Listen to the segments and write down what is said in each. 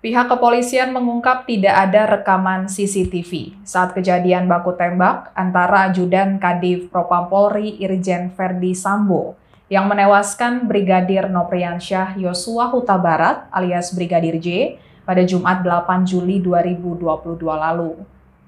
Pihak kepolisian mengungkap tidak ada rekaman CCTV saat kejadian baku tembak antara ajudan Kadif Propam Polri Irjen Ferdi Sambo yang menewaskan Brigadir Nopriansyah Yosua Huta Barat alias Brigadir J pada Jumat 8 Juli 2022 lalu.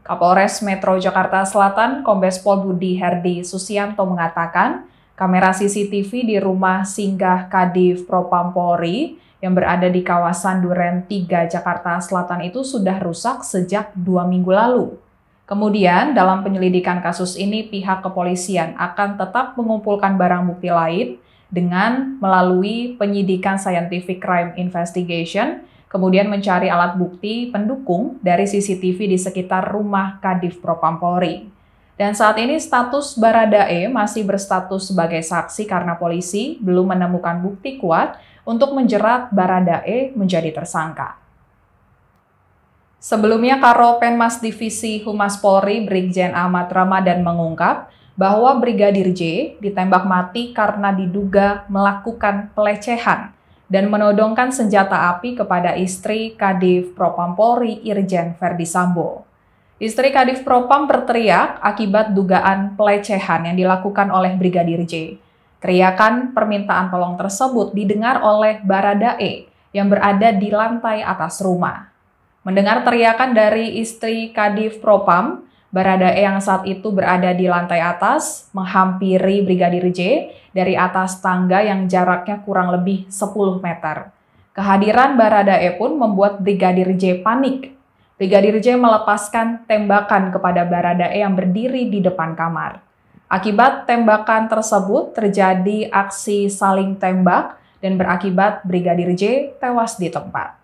Kapolres Metro Jakarta Selatan Kombes Pol Budi Herdi Susianto mengatakan, Kamera CCTV di rumah singgah Kadif Propampori yang berada di kawasan Duren 3 Jakarta Selatan itu sudah rusak sejak dua minggu lalu. Kemudian dalam penyelidikan kasus ini pihak kepolisian akan tetap mengumpulkan barang bukti lain dengan melalui penyidikan scientific crime investigation, kemudian mencari alat bukti pendukung dari CCTV di sekitar rumah Kadif Propampori. Polri. Dan saat ini status Baradae masih berstatus sebagai saksi karena polisi belum menemukan bukti kuat untuk menjerat Baradae menjadi tersangka. Sebelumnya Penmas Divisi Humas Polri Brigjen Ahmad Ramadan mengungkap bahwa Brigadir J ditembak mati karena diduga melakukan pelecehan dan menodongkan senjata api kepada istri Kadif Propam Polri Irjen Verdi Sambo. Istri Kadif Propam berteriak akibat dugaan pelecehan yang dilakukan oleh Brigadir J. Teriakan permintaan tolong tersebut didengar oleh Baradae yang berada di lantai atas rumah. Mendengar teriakan dari istri Kadif Propam, Baradae yang saat itu berada di lantai atas menghampiri Brigadir J dari atas tangga yang jaraknya kurang lebih 10 meter. Kehadiran Baradae pun membuat Brigadir J panik Brigadir J melepaskan tembakan kepada Baradae yang berdiri di depan kamar. Akibat tembakan tersebut terjadi aksi saling tembak dan berakibat Brigadir J tewas di tempat.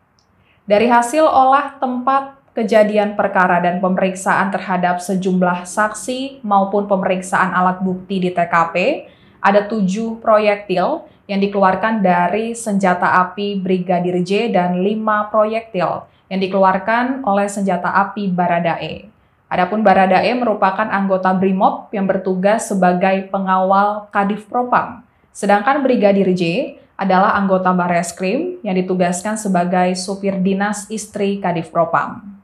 Dari hasil olah tempat kejadian perkara dan pemeriksaan terhadap sejumlah saksi maupun pemeriksaan alat bukti di TKP, ada tujuh proyektil yang dikeluarkan dari senjata api Brigadir J dan lima proyektil yang dikeluarkan oleh senjata api Baradae. Adapun Baradae merupakan anggota BRIMOB yang bertugas sebagai pengawal Kadif Propam. Sedangkan Brigadir J adalah anggota Bareskrim yang ditugaskan sebagai supir dinas istri Kadif Propam.